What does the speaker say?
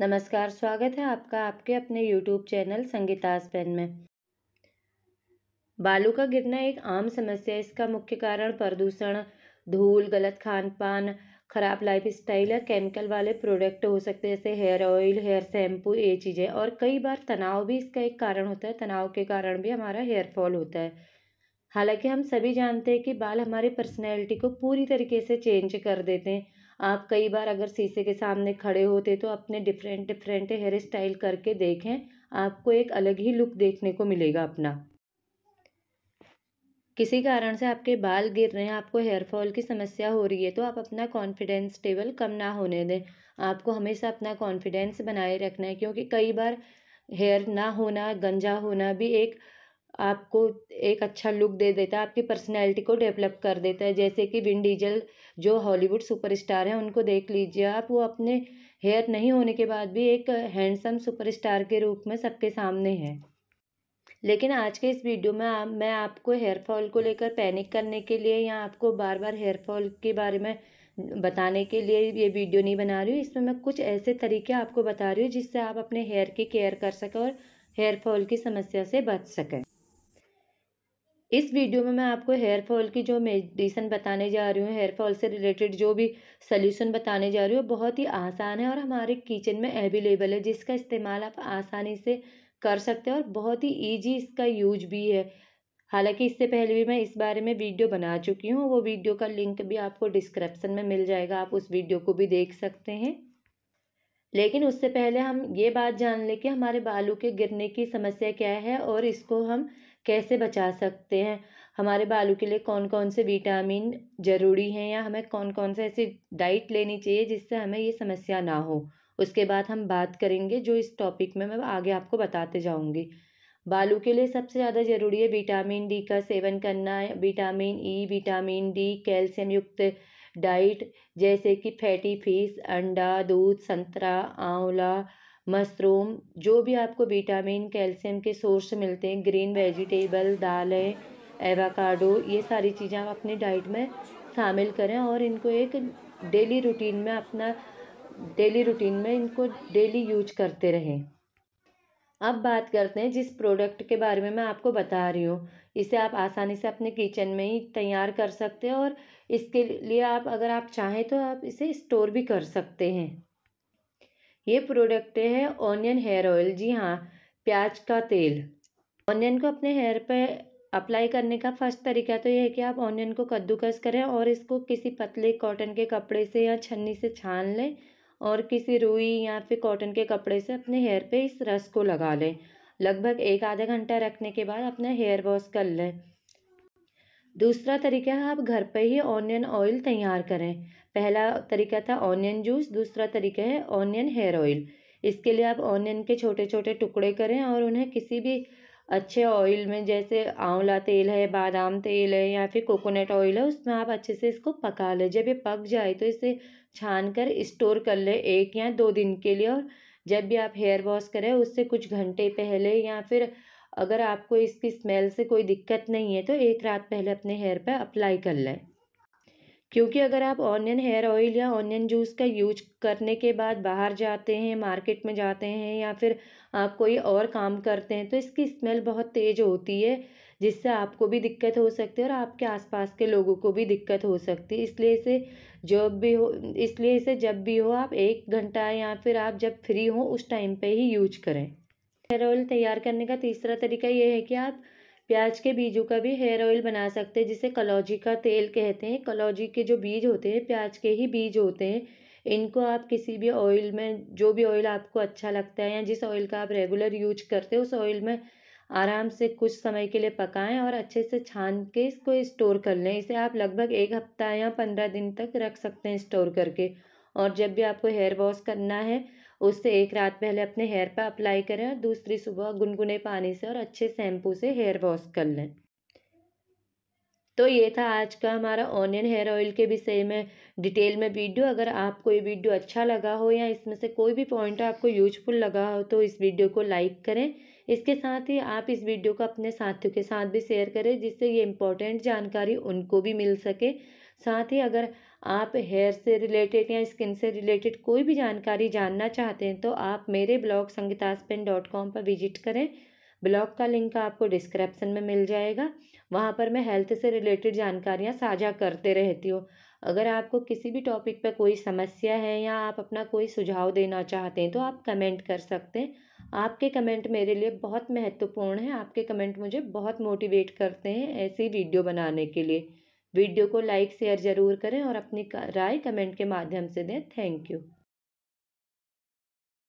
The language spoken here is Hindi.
नमस्कार स्वागत है आपका आपके अपने यूट्यूब चैनल संगीतास पेन में बालू का गिरना एक आम समस्या है इसका मुख्य कारण प्रदूषण धूल गलत खान पान खराब लाइफ स्टाइल या केमिकल वाले प्रोडक्ट हो सकते हैं जैसे हेयर ऑयल हेयर शैम्पू ये चीज़ें और कई बार तनाव भी इसका एक कारण होता है तनाव के कारण भी हमारा हेयर फॉल होता है हालांकि हम सभी जानते हैं कि बाल हमारी पर्सनैलिटी को पूरी तरीके से चेंज कर देते हैं आप कई बार अगर शीशे के सामने खड़े होते तो अपने डिफ़रेंट डिफ़रेंट हेयर स्टाइल करके देखें आपको एक अलग ही लुक देखने को मिलेगा अपना किसी कारण से आपके बाल गिर रहे हैं आपको हेयरफॉल की समस्या हो रही है तो आप अपना कॉन्फिडेंस टेबल कम ना होने दें आपको हमेशा अपना कॉन्फिडेंस बनाए रखना है क्योंकि कई बार हेयर ना होना गंजा होना भी एक आपको एक अच्छा लुक दे देता है आपकी पर्सनैलिटी को डेवलप कर देता है जैसे कि विन डीजल जो हॉलीवुड सुपरस्टार हैं उनको देख लीजिए आप वो अपने हेयर नहीं होने के बाद भी एक हैंडसम सुपरस्टार के रूप में सबके सामने हैं लेकिन आज के इस वीडियो में आ, मैं आपको हेयरफॉल को लेकर पैनिक करने के लिए या आपको बार बार हेयर फॉल के बारे में बताने के लिए ये वीडियो नहीं बना रही हूँ इसमें मैं कुछ ऐसे तरीके आपको बता रही हूँ जिससे आप अपने हेयर की केयर कर सकें और हेयरफॉल की समस्या से बच सकें इस वीडियो में मैं आपको हेयर फॉल की जो मेडिसन बताने जा रही हूँ हेयर फॉल से रिलेटेड जो भी सल्यूशन बताने जा रही हूँ बहुत ही आसान है और हमारे किचन में अवेलेबल है जिसका इस्तेमाल आप आसानी से कर सकते हैं और बहुत ही ईजी इसका यूज भी है हालांकि इससे पहले भी मैं इस बारे में वीडियो बना चुकी हूँ वो वीडियो का लिंक भी आपको डिस्क्रिप्सन में मिल जाएगा आप उस वीडियो को भी देख सकते हैं लेकिन उससे पहले हम ये बात जान लें कि हमारे बालों के गिरने की समस्या क्या है और इसको हम कैसे बचा सकते हैं हमारे बालों के लिए कौन कौन से विटामिन ज़रूरी हैं या हमें कौन कौन से ऐसी डाइट लेनी चाहिए जिससे हमें ये समस्या ना हो उसके बाद हम बात करेंगे जो इस टॉपिक में मैं आगे आपको बताते जाऊँगी बालों के लिए सबसे ज़्यादा ज़रूरी है विटामिन डी का सेवन करना vitamin E vitamin D calcium युक्त डाइट जैसे कि फैटी फिश अंडा दूध संतरा आंवला मशरूम जो भी आपको विटामिन कैल्शियम के सोर्स मिलते हैं ग्रीन वेजिटेबल दालें एवाकाडो ये सारी चीज़ें आप अपनी डाइट में शामिल करें और इनको एक डेली रूटीन में अपना डेली रूटीन में इनको डेली यूज करते रहें अब बात करते हैं जिस प्रोडक्ट के बारे में मैं आपको बता रही हूँ इसे आप आसानी से अपने किचन में ही तैयार कर सकते हैं और इसके लिए आप अगर आप चाहें तो आप इसे स्टोर भी कर सकते हैं ये प्रोडक्ट है ऑनियन हेयर ऑयल जी हाँ प्याज का तेल ऑनियन को अपने हेयर पे अप्लाई करने का फर्स्ट तरीका तो यह है कि आप ऑनियन को कद्दूकस करें और इसको किसी पतले कॉटन के कपड़े से या छन्नी से छान लें और किसी रुई या फिर कॉटन के कपड़े से अपने हेयर पे इस रस को लगा लें लगभग एक आधा घंटा रखने के बाद अपना हेयर वॉश कर लें दूसरा तरीका है आप घर पर ही ऑनियन ऑयल तैयार करें पहला तरीका था ऑनियन जूस दूसरा तरीका है ऑनियन हेयर ऑयल इसके लिए आप ऑनियन के छोटे छोटे टुकड़े करें और उन्हें किसी भी अच्छे ऑयल में जैसे आंवला तेल है बादाम तेल है या फिर कोकोनट ऑयल है उसमें आप अच्छे से इसको पका लें जब ये पक जाए तो इसे छान कर स्टोर कर लें एक या दो दिन के लिए और जब भी आप हेयर वॉश करें उससे कुछ घंटे पहले या फिर अगर आपको इसकी स्मेल से कोई दिक्कत नहीं है तो एक रात पहले अपने हेयर पर अप्लाई कर लें क्योंकि अगर आप ऑनियन हेयर ऑयल या ऑनियन जूस का यूज करने के बाद बाहर जाते हैं मार्केट में जाते हैं या फिर आप कोई और काम करते हैं तो इसकी स्मेल बहुत तेज़ होती है जिससे आपको भी दिक्कत हो सकती है और आपके आसपास के लोगों को भी दिक्कत हो सकती है इसलिए इसे जब भी हो इसलिए इसे जब भी हो आप एक घंटा या फिर आप जब फ्री हो उस टाइम पे ही यूज करें हेयर ऑयल तैयार करने का तीसरा तरीका ये है कि आप प्याज के बीजों का भी हेयर ऑयल बना सकते हैं जिसे कलौजी का तेल कहते हैं कलौजी के जो बीज होते हैं प्याज के ही बीज होते हैं इनको आप किसी भी ऑयल में जो भी ऑयल आपको अच्छा लगता है या जिस ऑयल का आप रेगुलर यूज करते हैं उस ऑयल में आराम से कुछ समय के लिए पकाएं और अच्छे से छान के इसको स्टोर कर लें इसे आप लगभग एक हफ्ता या पंद्रह दिन तक रख सकते हैं स्टोर करके और जब भी आपको हेयर वॉश करना है उससे एक रात पहले अपने हेयर पर अप्लाई करें और दूसरी सुबह गुनगुने पानी से और अच्छे शैम्पू से हेयर वॉश कर लें तो ये था आज का हमारा ऑनियन हेयर ऑयल के विषय में डिटेल में वीडियो अगर आपको ये वीडियो अच्छा लगा हो या इसमें से कोई भी पॉइंट आपको यूजफुल लगा हो तो इस वीडियो को लाइक करें इसके साथ ही आप इस वीडियो को अपने साथियों के साथ भी शेयर करें जिससे ये इम्पोर्टेंट जानकारी उनको भी मिल सके साथ ही अगर आप हेयर से रिलेटेड या स्किन से रिलेटेड कोई भी जानकारी जानना चाहते हैं तो आप मेरे ब्लॉग संगीतास डॉट कॉम पर विजिट करें ब्लॉग का लिंक आपको डिस्क्रिप्सन में मिल जाएगा वहाँ पर मैं हेल्थ से रिलेटेड जानकारियाँ साझा करते रहती हूँ अगर आपको किसी भी टॉपिक पर कोई समस्या है या आप अपना कोई सुझाव देना चाहते हैं तो आप कमेंट कर सकते हैं आपके कमेंट मेरे लिए बहुत महत्वपूर्ण है आपके कमेंट मुझे बहुत मोटिवेट करते हैं ऐसी वीडियो बनाने के लिए वीडियो को लाइक शेयर ज़रूर करें और अपनी राय कमेंट के माध्यम से दें थैंक यू